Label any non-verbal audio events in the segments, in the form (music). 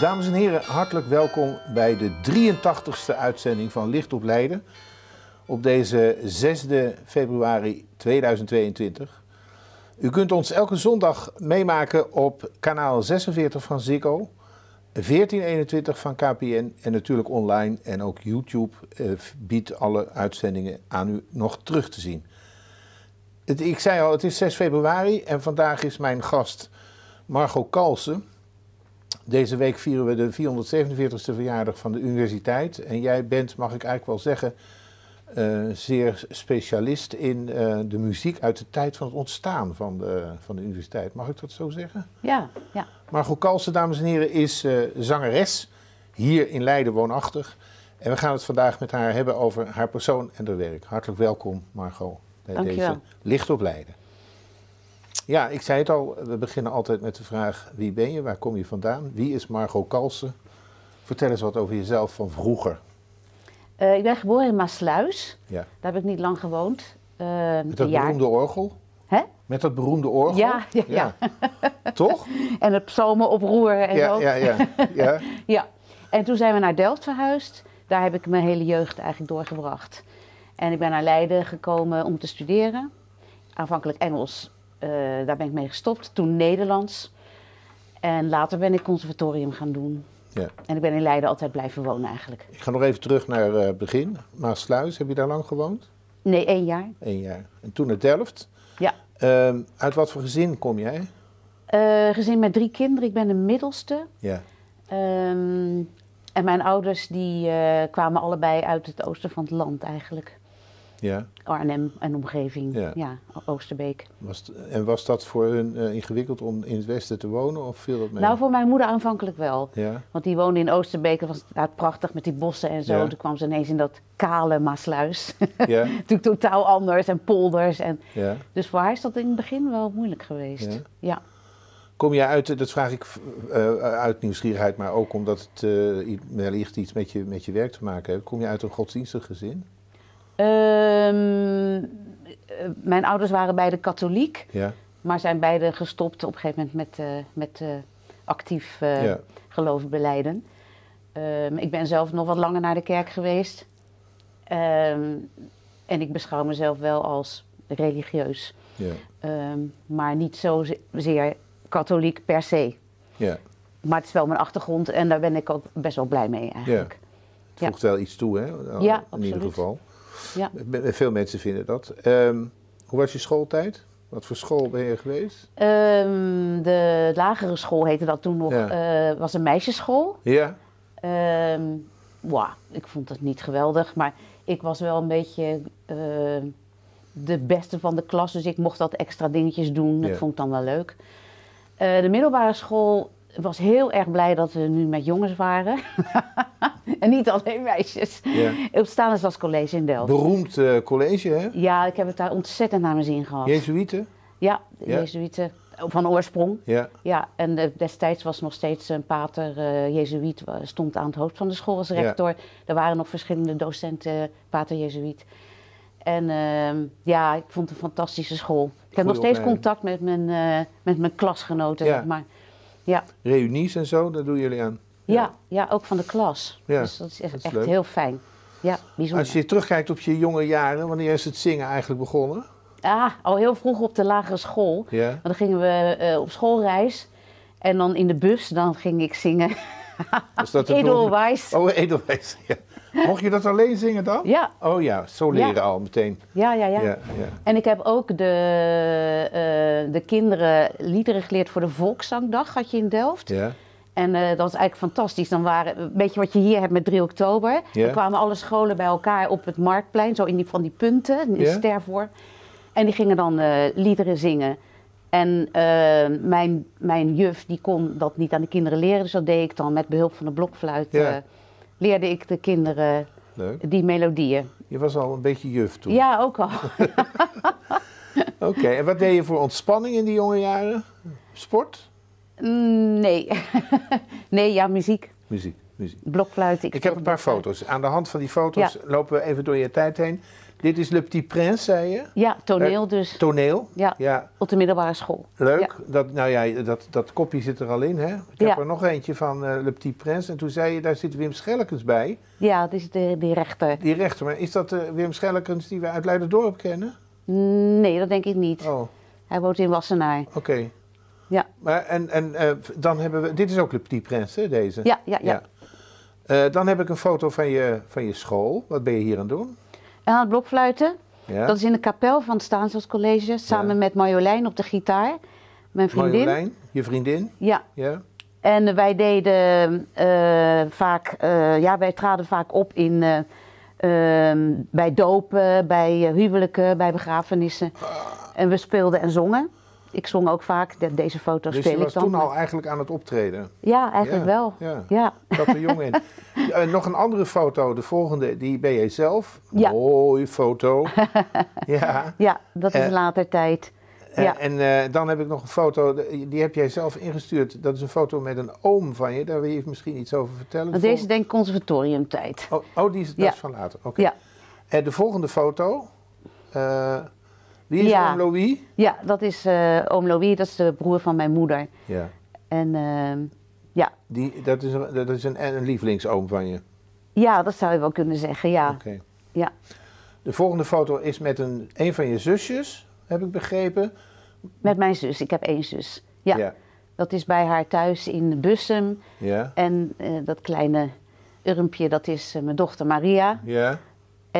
Dames en heren, hartelijk welkom bij de 83 e uitzending van Licht op Leiden. Op deze 6e februari 2022. U kunt ons elke zondag meemaken op kanaal 46 van Ziggo, 1421 van KPN en natuurlijk online. En ook YouTube eh, biedt alle uitzendingen aan u nog terug te zien. ik zei al, het is 6 februari en vandaag is mijn gast Margot Kalsen. Deze week vieren we de 447ste verjaardag van de universiteit. En jij bent, mag ik eigenlijk wel zeggen, uh, zeer specialist in eh, de muziek uit de tijd van het ontstaan van de, van de universiteit. Mag ik dat zo zeggen? Ja, ja. Margot Kalsen, dames en heren, is uh, zangeres, hier in Leiden woonachtig. En we gaan het vandaag met haar hebben over haar persoon en haar werk. Hartelijk welkom, Margot, bij Dankjewel. deze Licht op Leiden. Ja, ik zei het al, we beginnen altijd met de vraag wie ben je, waar kom je vandaan? Wie is Margot Kalsen? Vertel eens wat over jezelf van vroeger. Eh, ik ben geboren in Maasluis. Ja. Daar heb ik niet lang gewoond. Eh, met dat beroemde orgel? Hè? Met dat beroemde orgel? Ja, ja, Toch? (laughs) En het oproeren en ja, zo. Ja, ja, (laughs) ja. ja. En toen zijn we naar Delft verhuisd. Daar heb ik mijn hele jeugd eigenlijk doorgebracht. En ik ben naar Leiden gekomen om te studeren. Aanvankelijk Engels, eh, daar ben ik mee gestopt. Toen Nederlands. En later ben ik conservatorium gaan doen. Ja. En ik ben in Leiden altijd blijven wonen eigenlijk. Ik ga nog even terug naar het eh, begin. Maasluis, heb je daar lang gewoond? Nee, één jaar. Eén jaar. En toen naar Delft. Ja. Ehm, uit wat voor gezin kom jij? Uh, gezin met drie kinderen. Ik ben de middelste. Ja. Ehm, en mijn ouders die kwamen allebei uit het oosten van het land eigenlijk ja. Arnhem en omgeving, ja. Oosterbeek. Was en was dat voor hun eh, ingewikkeld om in het westen te wonen of viel dat mee? Nou, voor mijn moeder aanvankelijk wel. Ja. Want die woonde in Oosterbeek, en was daar prachtig met die bossen en zo. Toen kwam ze ineens in dat kale Maasluis. (laughs) Ja. Toen totaal anders en polders. En, ja. Dus voor haar is dat in het begin wel moeilijk geweest. ja. Kom jij uit, dat vraag ik eh, eh, uit nieuwsgierigheid, maar ook omdat het wellicht iets met je, met je werk te maken heeft. Kom je uit een godsdienstig gezin? Ehm, eh, mijn ouders waren beide katholiek, ja. maar zijn beide gestopt op een gegeven moment met, eh, met eh, actief ja. geloof beleiden. Ehm, ik ben zelf nog wat langer naar de kerk geweest. Ehm, en ik beschouw mezelf wel als religieus. Ja. maar niet zozeer katholiek per se. Ja. Maar het is wel mijn achtergrond en daar ben ik ook best wel blij mee eigenlijk. Ja. Het voegt wel iets toe, hè? In ieder geval. Ja. Eh, veel mensen vinden dat. Ehm, hoe was je schooltijd? Wat voor school ben je geweest? Ehm, de lagere school heette dat toen nog. Ja. Eh, was een meisjesschool. Ja. Ehm, ik vond het niet geweldig, maar ik was wel een beetje eh, de beste van de klas, dus ik mocht dat extra dingetjes doen. Dat vond ik dan wel leuk. de middelbare school was heel erg blij dat we nu met jongens waren. (laughs) en niet alleen meisjes. Ja. Op Stanislas College in Delft. Beroemd eh, college, hè? Ja, ik heb het daar ontzettend naar mijn zin gehad. Jezuïeten? Ja, ja. Jezuïeten. Van oorsprong. Ja. ja. En eh, destijds was nog steeds een pater uh, Jezuïet, stond aan het hoofd van de school als rector. Er waren nog verschillende docenten pater Jezuïet. En ehm, ja, ik vond het een fantastische school. Ik heb nog steeds contact met mijn, met mijn klasgenoten. Ja. Maar ja. Reunies en zo, dat doen jullie aan. Ja, ja, ook van de klas. Ja, dus dat is echt, heel fijn. Ja, bijzonder. Als je terugkijkt op je jonge jaren, wanneer is het zingen eigenlijk begonnen? Ah, al heel vroeg op de lagere school. Ja. Want dan gingen we eh, op schoolreis. En dan in de bus, dan ging ik zingen. (laughs) dat Edelwijs. Oh, Edelwijs, ja. Mocht je dat alleen zingen dan? Ja. Oh ja, zo leren al meteen. Ja, ja, ja, ja. En ik heb ook de, eh, de kinderen liederen geleerd voor de Volkszangdag, had je in Delft. Ja. En eh, dat was eigenlijk fantastisch. Dan waren, een beetje wat je hier hebt met 3 oktober. Dan kwamen alle scholen bij elkaar op het Marktplein, zo in die, van die punten, in ster voor. En die gingen dan eh, liederen zingen. En eh, mijn, mijn juf die kon dat niet aan de kinderen leren, dus dat deed ik dan met behulp van de blokfluit. Eh, leerde ik de kinderen die melodieën. Je was al een beetje juf toen? Ja, ook al. (laughs) Oké, en wat deed je voor ontspanning in die jonge jaren? Sport? Mm, nee. (laughs) nee, ja, muziek. Muziek, muziek. Blokfluit. Ik, ik heb een paar foto's. Aan de hand van die foto's lopen we even door je tijd heen. Dit is Le Petit Prince, zei je? Ja, toneel eh, dus. toneel? Ja, ja, op de middelbare school. Leuk. Dat, nou ja, dat, dat kopje zit er al in, hè? Ik heb er nog eentje van uh, Le Petit Prince. En toen zei je, daar zit Wim Schellekens bij. Ja, dat is de, die rechter. Die rechter. Maar is dat eh, Wim Schellekens die we uit Leiderdorp kennen? Mm, nee, dat denk ik niet. Oh. Hij woont in Wassenaar. Oké. Ja. Maar en en dan hebben we... Dit is ook Le Petit Prince, hè, deze? ja, ja. ja. dan heb ik een foto van je, van je school. Wat ben je hier aan het doen? aan het blokfluiten. Dat is in de kapel van het Staanselscollege, samen met Marjolein op de gitaar. Mijn vriendin. Marjolein, je vriendin? Ja. ja. En wij deden eh, vaak, eh, ja, wij traden vaak op in, eh, ehm, bij dopen, bij huwelijken, bij begrafenissen. Ah. En we speelden en zongen ik zong ook vaak, deze foto's. dus speel ik dan. je was toen al eigenlijk aan het optreden? Ja, eigenlijk wel. Ja, Dat de jong in. (laughs) nog een andere foto, de volgende, die ben jij zelf. Ja. Mooie foto. (laughs) ja. ja, dat is eh, later tijd. Eh, ja. En, eh, dan heb ik nog een foto, die heb jij zelf ingestuurd. Dat is een foto met een oom van je. Daar wil je misschien iets over vertellen. Deze volgende... denk conservatoriumtijd. Oh, oh, die is, dat ja. van later. Oké. Ja. En de volgende foto, die is oom Louis? Ja, dat is uh, oom Louis, dat is de broer van mijn moeder. Ja. En ehm, ja. Die, dat is, een, dat is een, een lievelingsoom van je? Ja, dat zou je wel kunnen zeggen, ja. Oké. ja. De volgende foto is met een, een van je zusjes, heb ik begrepen. Met mijn zus, ik heb één zus. Ja. Dat is bij haar thuis in Bussum. Ja. En eh, dat kleine urmpje, dat is eh, mijn dochter Maria. Ja.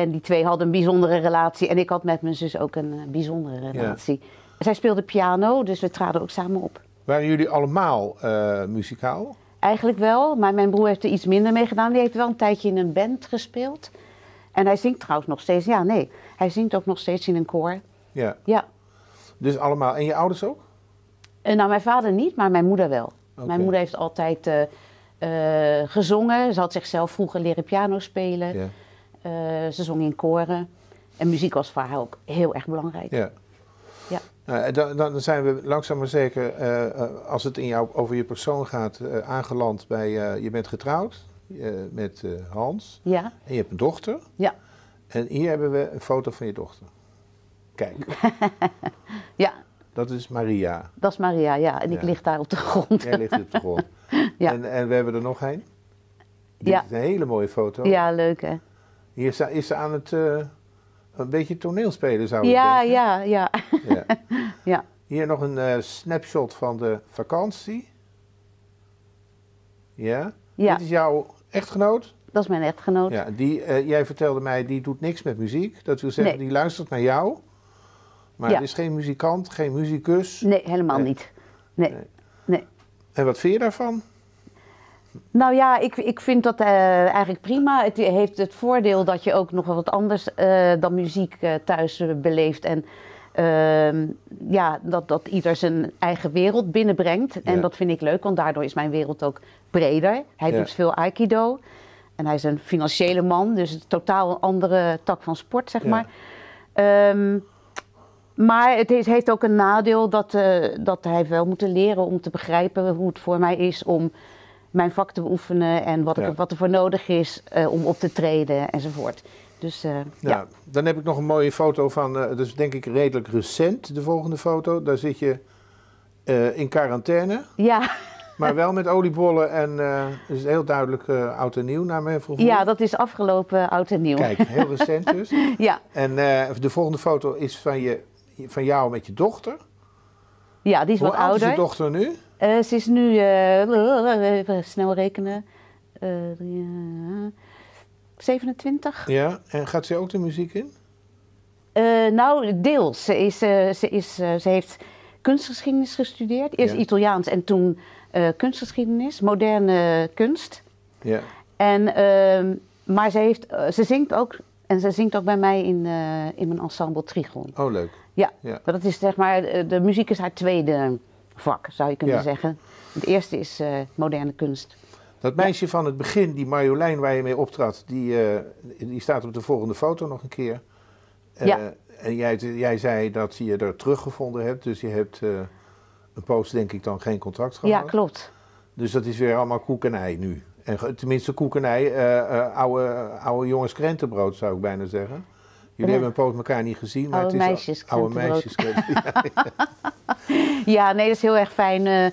En die twee hadden een bijzondere relatie. En ik had met mijn zus ook een eh, bijzondere relatie. Zij speelde piano, dus we traden ook samen op. Waren jullie allemaal eh, muzikaal? Eigenlijk wel, maar mijn broer heeft er iets minder mee gedaan. Die heeft wel een tijdje in een band gespeeld. En hij zingt trouwens nog steeds. Ja, nee, hij zingt ook nog steeds in een koor. Ja. ja. Dus allemaal. En je ouders ook? Eh, nou, mijn vader niet, maar mijn moeder wel. Mijn moeder heeft altijd gezongen. Ze had zichzelf vroeger leren piano spelen. Ja. Eh, ze zong in koren. En muziek was voor haar ook heel erg belangrijk. Ja. Ja. Nou, dan, dan, zijn we langzaam maar zeker, eh, eh, als het in jou, over je persoon gaat, aangeland bij. Uh, je bent getrouwd met Hans. Ja. En je hebt een dochter. Ja. En hier hebben we een foto van je dochter. Kijk. (laughs) ja. Dat is Maria. Dat is Maria, ja. En ik lig daar op de grond. Jij ligt op de grond. (laughs) ja. En, en, we hebben er nog een. Dit ja. is een hele mooie foto. Ja, leuk hè. Hier is ze aan het eh, een beetje toneelspelen, zou ik ja, denken. Ja, ja, ja. (laughs) ja. Hier nog een eh, snapshot van de vakantie. Ja. ja. Dit is jouw echtgenoot? Dat is mijn echtgenoot. Ja, die, eh, jij vertelde mij, die doet niks met muziek. Dat wil zeggen, die luistert naar jou. Maar ja. is geen muzikant, geen muzikus. Nee, helemaal niet. Nee. nee. nee. En wat vind je daarvan? Nou ja, ik, ik vind dat eh, eigenlijk prima. Het heeft het voordeel dat je ook nog wat anders eh, dan muziek eh, thuis beleeft. En ehm, ja, dat, dat ieder zijn eigen wereld binnenbrengt. En dat vind ik leuk, want daardoor is mijn wereld ook breder. Hij doet veel aikido. En hij is een financiële man, dus een totaal een andere tak van sport, zeg maar. Ehm, maar het heeft ook een nadeel dat, dat hij wel moet leren om te begrijpen hoe het voor mij is om mijn vak te oefenen en wat, ik, wat er voor nodig is eh, om op te treden enzovoort. Dus, eh, ja, Dan heb ik nog een mooie foto van, uh, dus denk ik redelijk recent, de volgende foto. Daar zit je in quarantaine. Ja. Maar (laughs) wel met oliebollen en is heel duidelijk oud en nieuw naar mijn vroeger. Ja, dat is afgelopen oud en nieuw. Kijk, heel recent (laughs) dus. ja. En de volgende foto is van, je, van jou met je dochter. Ja, die is wat ouder. Hoe is je dochter nu? Eh, ze is nu, eh, even snel rekenen, 27. Eh, ja, en gaat ze ook de muziek in? nou, deels. Ze, is, ze, is, ze heeft kunstgeschiedenis gestudeerd. Eerst Italiaans en toen kunstgeschiedenis, moderne kunst. Ja. En, ehm, maar ze, heeft, ze zingt ook en ze zingt ook bij mij in, in mijn ensemble Trigon. Oh, leuk. Ja. ja, dat is zeg maar, de muziek is haar tweede vak, zou je kunnen zeggen. Het eerste is eh, moderne kunst. Dat meisje van het begin, die Marjolein waar je mee optrad, die, eh, die staat op de volgende foto nog een keer. Eh, ja. En jij, jij zei dat je er teruggevonden hebt, dus je hebt een post denk ik dan geen contact gehad. Ja, klopt. Dus dat is weer allemaal koek en ei nu. En, tenminste koek en ei, oude, oude jongens krentenbrood zou ik bijna zeggen. Jullie hebben een poos elkaar niet gezien, maar het is meisjes, oude meisjes. (laughs) (laughs) Ja, nee, dat is heel erg fijn. Eh, eh,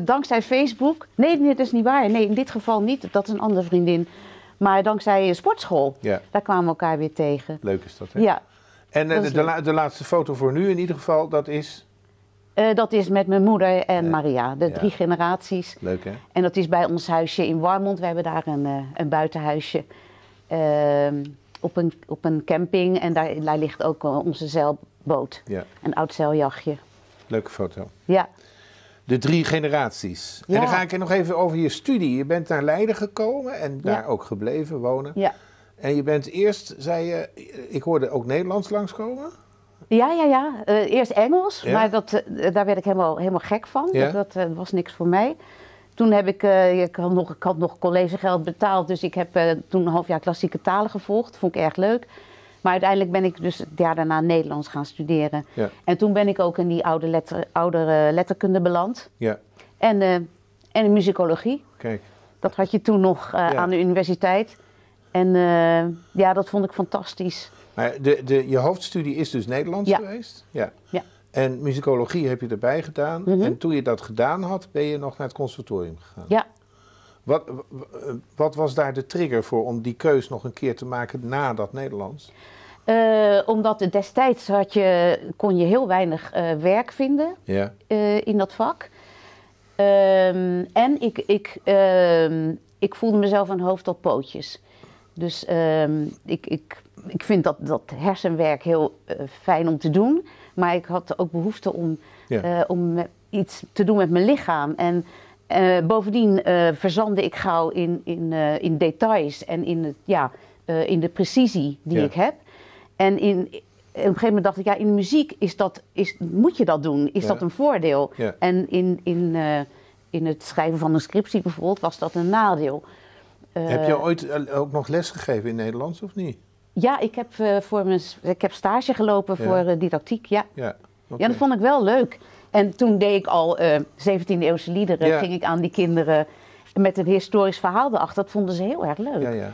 dankzij Facebook. Nee, nee, dat is niet waar. Nee, in dit geval niet. Dat is een andere vriendin. Maar dankzij sportschool. Ja. Daar kwamen we elkaar weer tegen. Leuk is dat, hè? Ja. En eh, de, de, laatste foto voor nu in ieder geval, dat is? dat is met mijn moeder en Maria. De drie generaties. Leuk, hè? En dat is bij ons huisje in Warmond. We hebben daar een, een buitenhuisje. Ehm, op een, op een camping en daar, daar ligt ook onze zeilboot. Ja. Een oud zeiljachtje. Leuke foto. Ja. De drie generaties. En dan ga ik nog even over je studie. Je bent naar Leiden gekomen en daar ook gebleven wonen. Ja. En je bent eerst, zei je, ik hoorde ook Nederlands langskomen. Ja, ja, ja. Eh, eerst Engels, maar dat, eh, daar werd ik helemaal, helemaal gek van. Ja. Dat, eh, was niks voor mij. Toen heb ik, ik, had nog, ik had nog collegegeld betaald, dus ik heb toen een half jaar klassieke talen gevolgd. Vond ik erg leuk. Maar uiteindelijk ben ik dus het jaar daarna Nederlands gaan studeren. Ja. En toen ben ik ook in die oude letter, oudere letterkunde beland. Ja. En, uh, en muzikologie. Kijk. Dat had je toen nog eh, aan de universiteit. En eh, ja, dat vond ik fantastisch. Maar de, de, je hoofdstudie is dus Nederlands geweest? Ja. ja. En muzikologie heb je erbij gedaan. Mhm. En toen je dat gedaan had, ben je nog naar het conservatorium gegaan? Ja, wat, eh, wat, was daar de trigger voor om die keus nog een keer te maken na dat Nederlands? Eh, omdat destijds had je, kon je heel weinig eh, werk vinden in dat vak. Ehm, en ik, ik, ehm, ik voelde mezelf een hoofd tot pootjes. Dus ehm, ik, ik, ik vind dat, dat hersenwerk heel fijn om te doen. Maar ik had ook behoefte om, om iets te doen met mijn lichaam. En eh, bovendien uh, verzande ik gauw in, in, eh, in details en in, het, ja, in de precisie die ik heb. En in, op een gegeven moment dacht ik, ja, in muziek is dat, is, moet je dat doen. Is dat een voordeel? En in, in, in het schrijven van een scriptie bijvoorbeeld was dat een nadeel. heb je ooit ook nog les gegeven in Nederlands of niet? Ja, ik heb, voor mijn, ik heb stage gelopen voor didactiek, ja. Ja, ja, dat vond ik wel leuk. En toen deed ik al 17e-eeuwse eh, liederen. Ging ik aan die kinderen met een historisch verhaal erachter. Dat vonden ze heel erg leuk. Ja, ja.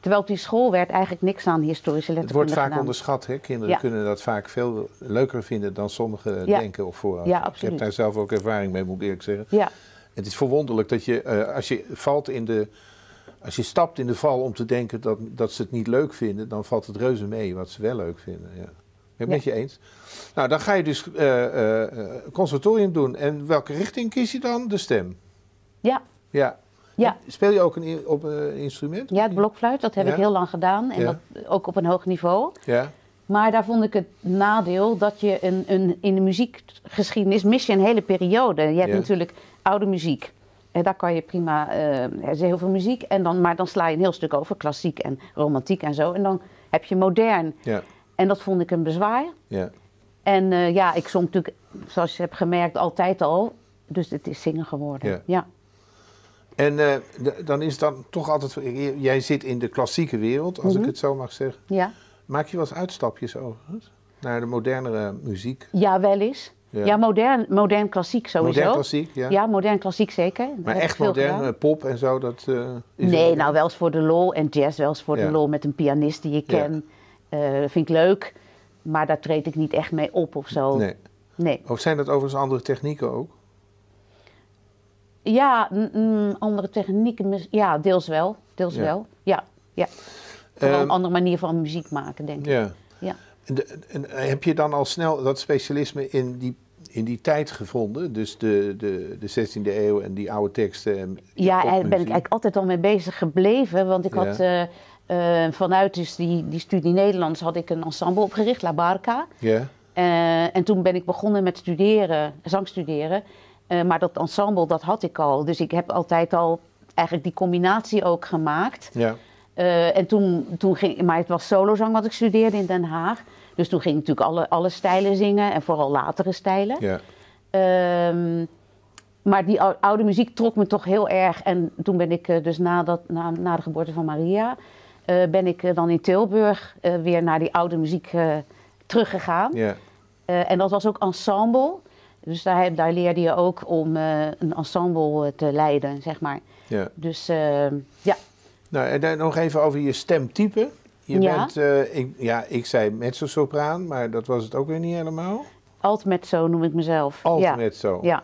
Terwijl op die school werd eigenlijk niks aan historische letterkunde Het wordt vaak onderschat. Hè? Kinderen kunnen dat vaak veel leuker vinden dan sommigen eh, denken of vooraf. Ja, absoluut. Ik heb daar zelf ook ervaring mee, moet ik eerlijk zeggen. Ja. Het is verwonderlijk dat je, eh, als je valt in de... Als je stapt in de val om te denken dat, dat ze het niet leuk vinden, dan valt het reuze mee wat ze wel leuk vinden. Ja ben ik met je eens. Nou, dan ga je dus uh, uh, conservatorium doen. En welke richting kies je dan? De stem. Ja. Ja. ja. Speel je ook een, op een instrument? Ja, het blokfluit. Dat heb ik heel lang gedaan. En dat ook op een hoog niveau. Ja. Maar daar vond ik het nadeel dat je een, een, in de muziekgeschiedenis mis je een hele periode. Je hebt natuurlijk oude muziek. En daar kan je prima, er is heel veel muziek. En dan, maar dan sla je een heel stuk over klassiek en romantiek en zo. En dan heb je modern. Ja. En dat vond ik een bezwaar. Ja. En eh, ja, ik zong natuurlijk, zoals je hebt gemerkt, altijd al. Dus het is zingen geworden. Ja. En eh, dan is het dan toch altijd. Jij zit in de klassieke wereld, als ik mhm. het zo mag zeggen. Ja. Maak je wel eens uitstapjes overigens? Naar de modernere muziek? Ja, wel eens. Ja, modern, modern klassiek sowieso. Modern klassiek, ja. Ja, modern klassiek zeker. Maar echt modern, eh, pop en zo, dat is Nee, nou wel eens voor de lol en jazz wel eens voor de lol met een pianist die je ken. Eh, vind ik leuk, maar daar treed ik niet echt mee op of zo. Nee. nee. Of zijn dat overigens andere technieken ook? Ja, andere technieken, ja, deels wel. Deels wel, ja. ja. een ehm, andere manier van muziek maken, denk ik. Ja. en eh, heb je dan al snel dat specialisme in die in die tijd gevonden? Dus de, de, de 16e eeuw en die oude teksten. ja, daar ben ik eigenlijk altijd al mee bezig gebleven. Want ik had eh, eh, vanuit dus die, die studie Nederlands had ik een ensemble opgericht, La Barca. Eh, en toen ben ik begonnen met studeren, zangstuderen. Uh, eh, maar dat ensemble, dat had ik al. Dus ik heb altijd al eigenlijk die combinatie ook gemaakt. Ja. en toen, toen ging, maar het was solozang wat ik studeerde in Den Haag. Dus toen ging ik natuurlijk alle, alle stijlen zingen en vooral latere stijlen. Ja. Ehm, maar die oude muziek trok me toch heel erg. En toen ben ik dus na, dat, na, na de geboorte van Maria, eh, ben ik eh, dan in Tilburg eh, weer naar die oude muziek teruggegaan. Ja. en dat was ook ensemble. Dus daar, daar leerde je ook om een ensemble te leiden, zeg maar. Ja. Dus ehm, ja. Nou, en dan nog even over je stemtype. Je bent, ik, ja, ik zei mezzo-sopraan, maar dat was het ook weer niet helemaal. Alt mezzo noem ik mezelf. Alt mezzo. Ja.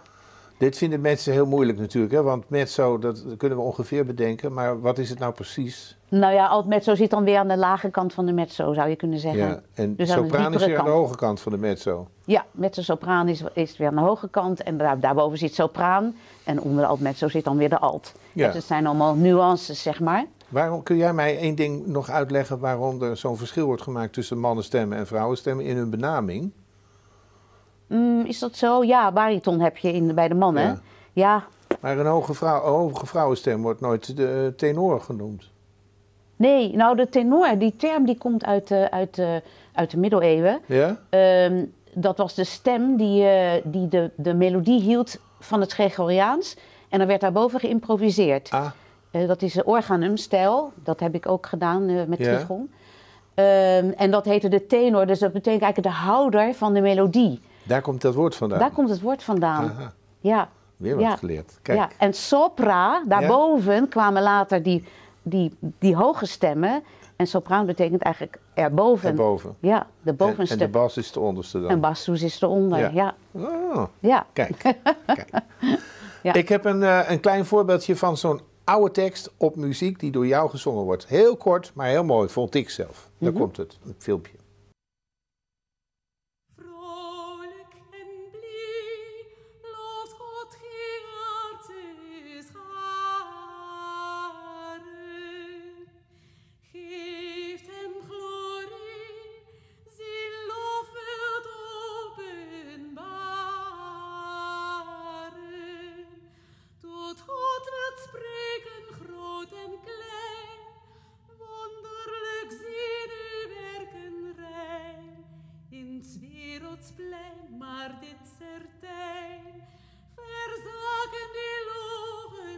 Dit vinden mensen heel moeilijk natuurlijk, hè? want mezzo, dat kunnen we ongeveer bedenken, maar wat is het nou precies? Nou ja, alt mezzo zit dan weer aan de lage kant van de mezzo, zou je kunnen zeggen. Ja, en dus sopraan is weer aan de hoge kant van de mezzo. Ja, mezzo-sopraan is, is weer aan de hoge kant en daar, daarboven zit sopraan. En onder de alt mezzo zit dan weer de alt. Ja. Dus het zijn allemaal nuances, zeg maar. Waarom, kun jij mij één ding nog uitleggen waarom er zo'n verschil wordt gemaakt tussen mannenstemmen en vrouwenstemmen in hun benaming? Mm, is dat zo? Ja, bariton heb je in, bij de mannen. Ja. ja. Maar een hoge, vrouw, een hoge vrouwenstem wordt nooit de eh, tenor genoemd. Nee, nou de tenor, die term die komt uit de, uit de, uit de middeleeuwen. Ja? Ehm, dat was de stem die, eh, die de, de melodie hield van het Gregoriaans. En dan werd daarboven geïmproviseerd. Ah. Eh, dat is de organumstijl. Dat heb ik ook gedaan uh, met ja. Trigon. Ehm, en dat heette de tenor. Dus dat betekent eigenlijk de houder van de melodie. Daar komt dat woord vandaan? Daar komt het woord vandaan. Ja. Weer wat geleerd. Kijk. Ja. En sopra, daarboven kwamen later die die, die hoge stemmen. En sopraan betekent eigenlijk erboven. Erboven. Ja, de bovenste. En, en de bas is de onderste dan. En bassoes is de onder, ja. Ja. Oh, kijk, (laughs) kijk. Ik heb een, eh, een klein voorbeeldje van zo'n oude tekst op muziek die door jou gezongen wordt. Heel kort, maar heel mooi, vond ik zelf. Daar mhm. komt het, een filmpje. maar dit certijn verzaken die logen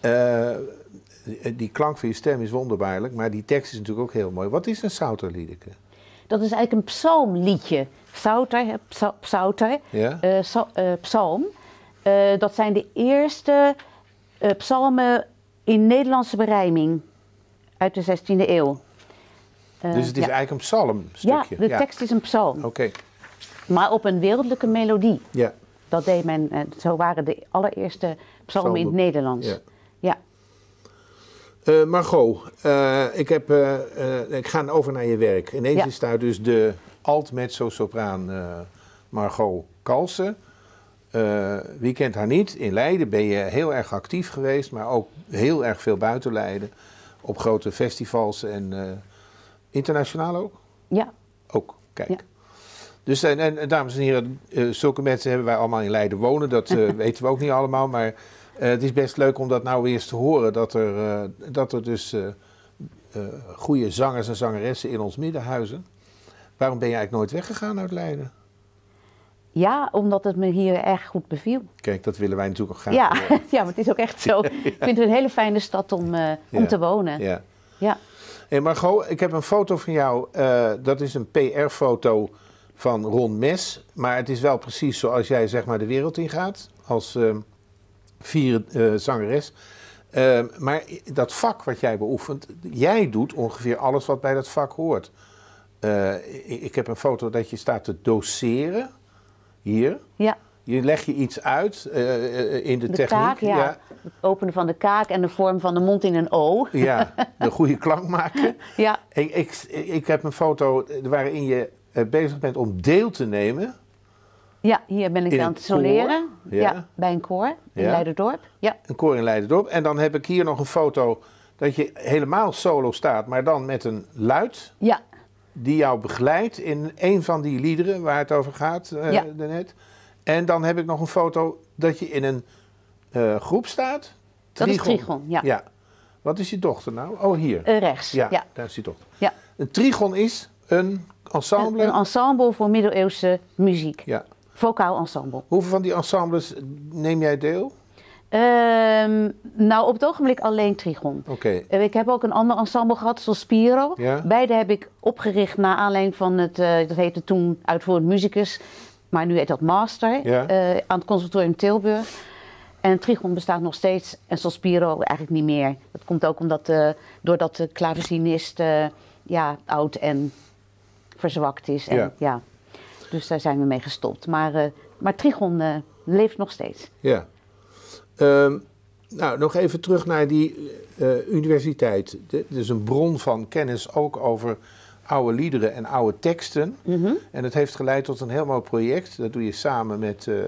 eh, die klank van je stem is wonderbaarlijk, maar die tekst is natuurlijk ook heel mooi. Wat is een Sauterliedeke? Dat is eigenlijk een psalmliedje. Sauter, eh, eh, psalm. dat zijn de eerste psalmen in Nederlandse berijming uit de 16e eeuw. Eh, dus het is eigenlijk een psalmstukje? Ja, de tekst is een psalm. Oké. Maar op een wereldlijke melodie. Ja. Dat deed men, eh, zo waren de allereerste psalmen in het Nederlands. Ja. ja. Eh, Margot, ik, heb, ik ga over naar je werk. Ineens ja. is dus de alt mezzo sopraan Margot Kalsen. wie kent haar niet? In Leiden ben je heel erg actief geweest, maar ook heel erg veel buiten Leiden. Op grote festivals en Internationaal ook? Ja. Ook, kijk. Dus en, en, dames en heren, eh, zulke mensen hebben wij allemaal in Leiden wonen. Dat eh, (laughs) weten we ook niet allemaal. Maar eh, het is best leuk om dat nou weer te horen. Dat er, dat er dus goede zangers en zangeressen in ons midden huizen. Waarom ben je eigenlijk nooit weggegaan uit Leiden? Ja, omdat het me hier erg goed beviel. Kijk, dat willen wij natuurlijk ook graag. Ja, (laughs) ja maar het is ook echt zo. Ik vind het een hele fijne stad om, om te wonen. Ja. ja. Hey Margot, ik heb een foto van jou. Eh, dat is een PR-foto van Ron Mes. Maar het is wel precies zoals jij zeg maar, de wereld ingaat. Als uh, vier uh, zangeres. Ehm, maar dat vak wat jij beoefent. Jij doet ongeveer alles wat bij dat vak hoort. Eh, ik heb een foto dat je staat te doseren. Hier. Ja. Je legt je iets uit eh, eh, in de, de techniek. Kaak, ja. Het openen van de kaak en de vorm van de mond in een O. Ja, de (laughs) goede klank maken. Ja. Ik, ik, ik heb een foto waarin je eh, bezig bent om deel te nemen. Ja, hier ben ik aan het soleren. Ja. ja. bij een koor in Leiderdorp. Ja. Een koor in Leiderdorp. En dan heb ik hier nog een foto dat je helemaal solo staat, maar dan met een luid. Ja. Die jou begeleidt in een van die liederen waar het over gaat uh, daarnet. En dan heb ik nog een foto dat je in een eh, groep staat. Trigon. Dat is trigon, ja. Wat is je dochter nou? Oh, hier. Eh, rechts. Ja, daar is je dochter. Ja. Een trigon is een ensemble. Een, ensemble voor middeleeuwse muziek. Ja. Vocaal ensemble. Hoeveel van die ensembles neem jij deel? Ehm, nou, op het ogenblik alleen Trigon. Oké. Eh, ik heb ook een ander ensemble gehad, zoals Spiro. Ja. Beide heb ik opgericht na aanleiding van het, dat heette toen uitvoerend muzikus maar nu heet dat master, eh, aan het conservatorium Tilburg. En Trigon bestaat nog steeds en Sospiro eigenlijk niet meer. Dat komt ook omdat, eh, doordat de klavecinist eh, ja, oud en verzwakt is. En, ja. Dus daar zijn we mee gestopt. Maar, maar Trigon leeft nog steeds. Ja. Ehm, nou, nog even terug naar die universiteit. Dit is een bron van kennis ook over oude liederen en oude teksten. Mhm. En dat heeft geleid tot een heel mooi project. Dat doe je samen met uh,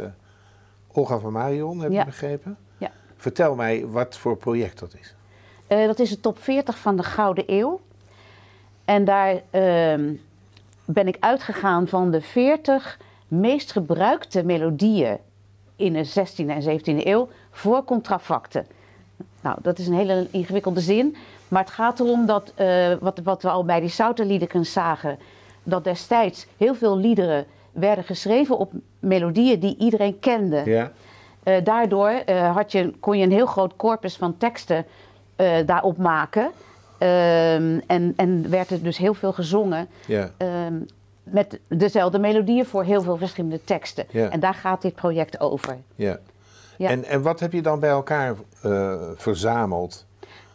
Olga van Marion, heb je begrepen? Ja. Vertel mij wat voor project dat is. Eh, dat is de top 40 van de Gouden Eeuw. En daar ehm, ben ik uitgegaan van de 40 meest gebruikte melodieën in de 16e en 17e eeuw voor contrafacten. Nou, dat is een hele ingewikkelde zin. Maar het gaat erom dat, eh, wat, wat, we al bij die kunnen zagen, dat destijds heel veel liederen werden geschreven op melodieën die iedereen kende. Ja. Eh, daardoor eh, had je, kon je een heel groot corpus van teksten daarop maken. Ehm, en, en werd er dus heel veel gezongen. Ja. Ehm, met dezelfde melodieën voor heel veel verschillende teksten. En daar gaat dit project over. Ja. En, en wat heb je dan bij elkaar eh, verzameld?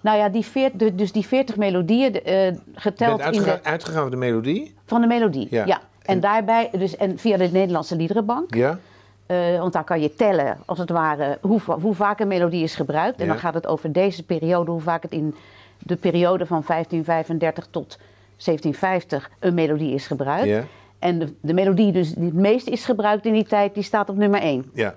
Nou ja, die veert, dus die 40 melodieën eh, geteld. in de, uitgegaan van de melodie? Van de melodie, ja. En, daarbij, dus en via de Nederlandse Liederenbank. Ja. Eh, want daar kan je tellen, als het ware, hoe, hoe vaak een melodie is gebruikt. En dan gaat het over deze periode, hoe vaak het in de periode van 1535 tot 1750 een melodie is gebruikt. Ja. En de, de melodie dus die het meest is gebruikt in die tijd, die staat op nummer 1. Ja.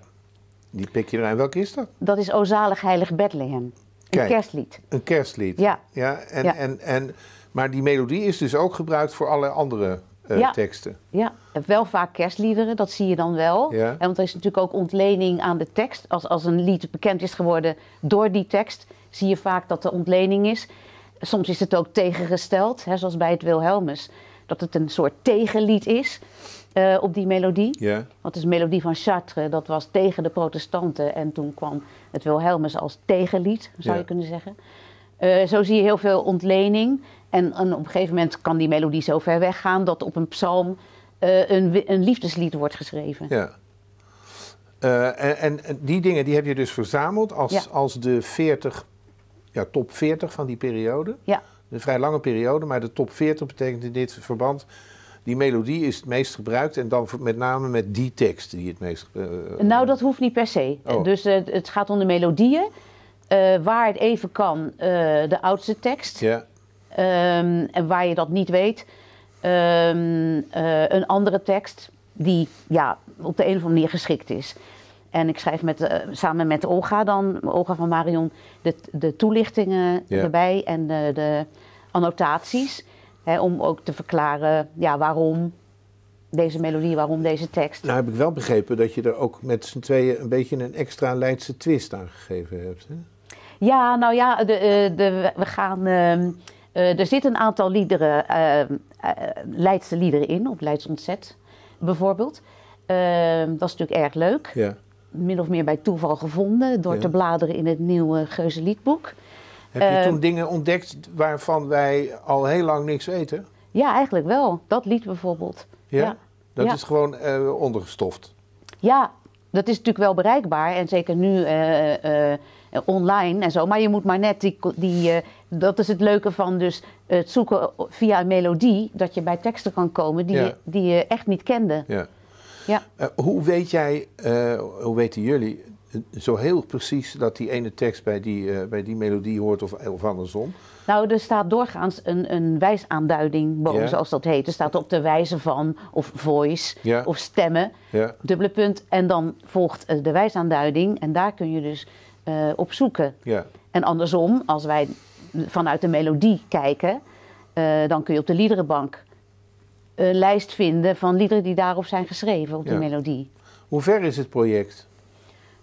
Die pik je eruit. Welke is dat? Dat is O heilig Bethlehem. een kerstlied. Een kerstlied. Ja. ja, en, En, en, maar die melodie is dus ook gebruikt voor alle andere uh, ja. teksten. Ja, wel vaak kerstliederen, dat zie je dan wel. Ja. En want er is natuurlijk ook ontlening aan de tekst. Als, als een lied bekend is geworden door die tekst, zie je vaak dat er ontlening is. Soms is het ook tegengesteld, hè, zoals bij het Wilhelmus, dat het een soort tegenlied is. Eh, op die melodie. Want het is melodie van Chartres, dat was tegen de protestanten. En toen kwam het Wilhelmus als tegenlied, zou je kunnen zeggen. Eh, zo zie je heel veel ontlening. En, en, op een gegeven moment kan die melodie zo ver weggaan dat op een psalm eh, een, een, liefdeslied wordt geschreven. Ja. En, en, die dingen die heb je dus verzameld als, als de 40, ja, top 40 van die periode. Ja. Een vrij lange periode, maar de top 40 betekent in dit verband die melodie is het meest gebruikt en dan met name met die tekst die het meest... Eh, eh, nou, dat hoeft niet per se. Oh. Dus eh, het gaat om de melodieën. waar het even kan, de oudste tekst. Ja. Ehm, en waar je dat niet weet, ehm, een andere tekst die ja, op de een of andere manier geschikt is. En ik schrijf met, samen met Olga dan, Olga van Marion, de, de toelichtingen erbij en de, annotaties om ook te verklaren ja, waarom deze melodie, waarom deze tekst. Nou heb ik wel begrepen dat je er ook met z'n tweeën een beetje een extra Leidse twist aan gegeven hebt. Hè? Ja, nou ja, de, eh, de, we gaan. Ehm, eh, er zitten een aantal liederen, uh, Leidse liederen in, op Leids Ontzet bijvoorbeeld. Ehm, dat is natuurlijk erg leuk. Ja. Min of meer bij toeval gevonden door te bladeren in het nieuwe Geuze heb je eh, toen dingen ontdekt waarvan wij al heel lang niks weten? Ja, eigenlijk wel. Dat lied bijvoorbeeld. Ja? Dat is gewoon uh, ondergestoft. Ja, dat is natuurlijk wel bereikbaar. En zeker nu eh, online en zo. Maar je moet maar net die. die dat is het leuke van dus het zoeken via een melodie. Dat je bij teksten kan komen die, je, die je echt niet kende. Ja. ja. hoe weet jij, hoe weten jullie zo heel precies dat die ene tekst bij die, eh, bij die melodie hoort of, andersom? Nou, er staat doorgaans een, een wijsaanduiding boven, zoals dat heet. Er staat op de wijze van, of voice, of stemmen, dubbele punt. En dan volgt eh, de wijsaanduiding en daar kun je dus eh, op zoeken. En andersom, als wij vanuit de melodie kijken, dan kun je op de liederenbank een lijst vinden van liederen die daarop zijn geschreven, op die melodie. Hoe ver is het project?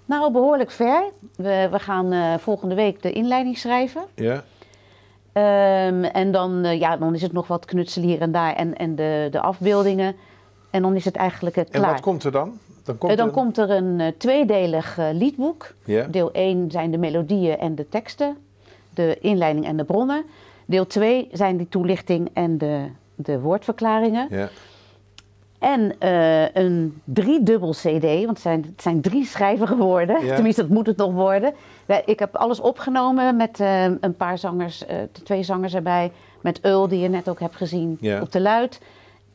Nou, behoorlijk ver. We, we gaan eh, volgende week de inleiding schrijven. Ja. Ehm, en dan, eh, ja, dan is het nog wat knutselen hier en daar en, en de, de afbeeldingen. En dan is het eigenlijk het eh, klaar. En wat komt er dan? Dan komt, dan er... komt er een tweedelig liedboek. Ja. Deel 1 zijn de melodieën en de teksten, de inleiding en de bronnen. Deel 2 zijn die toelichting en de, de woordverklaringen. Ja. En uh, een driedubbel CD, want het zijn, het zijn drie schrijven geworden. Tenminste, dat moet het nog worden. Ik heb alles opgenomen met eh, een paar zangers, eh, twee zangers erbij. Met Eul, die je net ook hebt gezien op de Luid.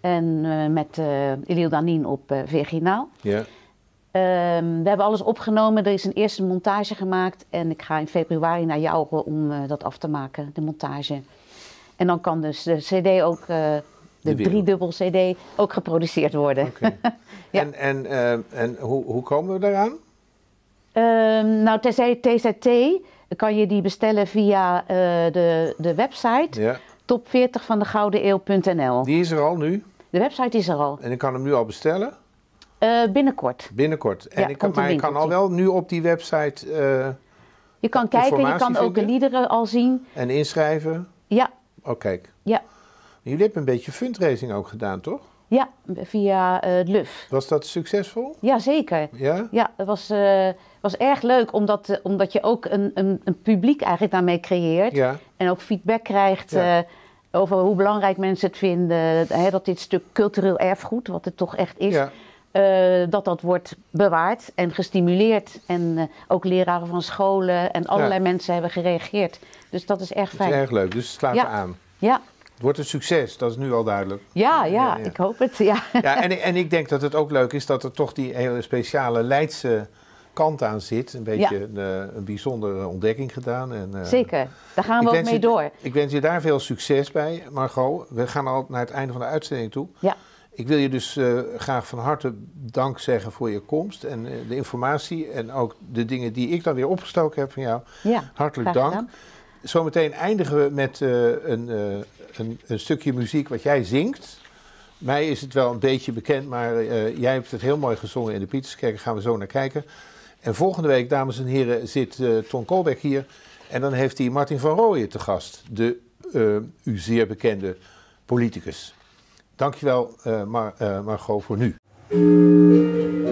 En met Eliel Danin op Virginaal. Ja. Ehm, we hebben alles opgenomen. Er is een eerste montage gemaakt. En ik ga in februari naar jou om dat af te maken, de montage. En dan kan dus de CD ook de, de driedubbel CD ook geproduceerd worden. Okay. (laughs) ja. En, en, eh, en hoe, hoe komen we daaraan? Ehm, nou, TZT kan je die bestellen via eh, de, de website top40 van de Gouden Die is er al nu? De website is er al. En ik kan hem nu al bestellen? Eh, binnenkort. Binnenkort. En ik kan, maar ik kan al wel nu op die website. Uh, je kan kijken, je kan ook de liederen al zien. En inschrijven? Ja. Oké. Oh, kijk. Ja. Jullie hebben een beetje fundraising ook gedaan, toch? Ja, via uh, LUF. Was dat succesvol? Jazeker. Ja? Ja, het was, eh, was erg leuk, omdat, eh, omdat je ook een, een, een publiek eigenlijk daarmee creëert. En ook feedback krijgt over hoe belangrijk mensen het vinden. Hè, dat dit stuk cultureel erfgoed, wat het toch echt is... dat dat wordt bewaard en gestimuleerd. En ook leraren van scholen en allerlei mensen hebben gereageerd. Dus dat is erg fijn. Het is erg leuk, dus slaat aan. Ja. Het wordt een succes, dat is nu al duidelijk. Ja, ja, ik hoop het. (laughs) Ja. Ja, en, en ik denk dat het ook leuk is dat er toch die hele speciale Leidse kant aan zit. Een beetje een, eh, een, bijzondere ontdekking gedaan. En, eh, Zeker, daar gaan we ook mee door. Ik wens je daar veel succes bij, Margot. We gaan al naar het einde van de uitzending toe. Ja. Ik wil je dus eh, graag van harte dank zeggen voor je komst en de informatie en ook de dingen die ik dan weer opgestoken heb van jou. Ja, Hartelijk dank. Zometeen eindigen we met een, een, een, stukje muziek wat jij zingt. Mij is het wel een beetje bekend, maar eh, jij hebt het heel mooi gezongen in de Pieterskerk. Daar gaan we zo naar kijken. En volgende week, dames en heren, zit eh, Ton Kolbeck hier. En dan heeft hij Martin van Rooyen te gast, de uh, u zeer bekende politicus. Dankjewel, Mar Margot, voor nu.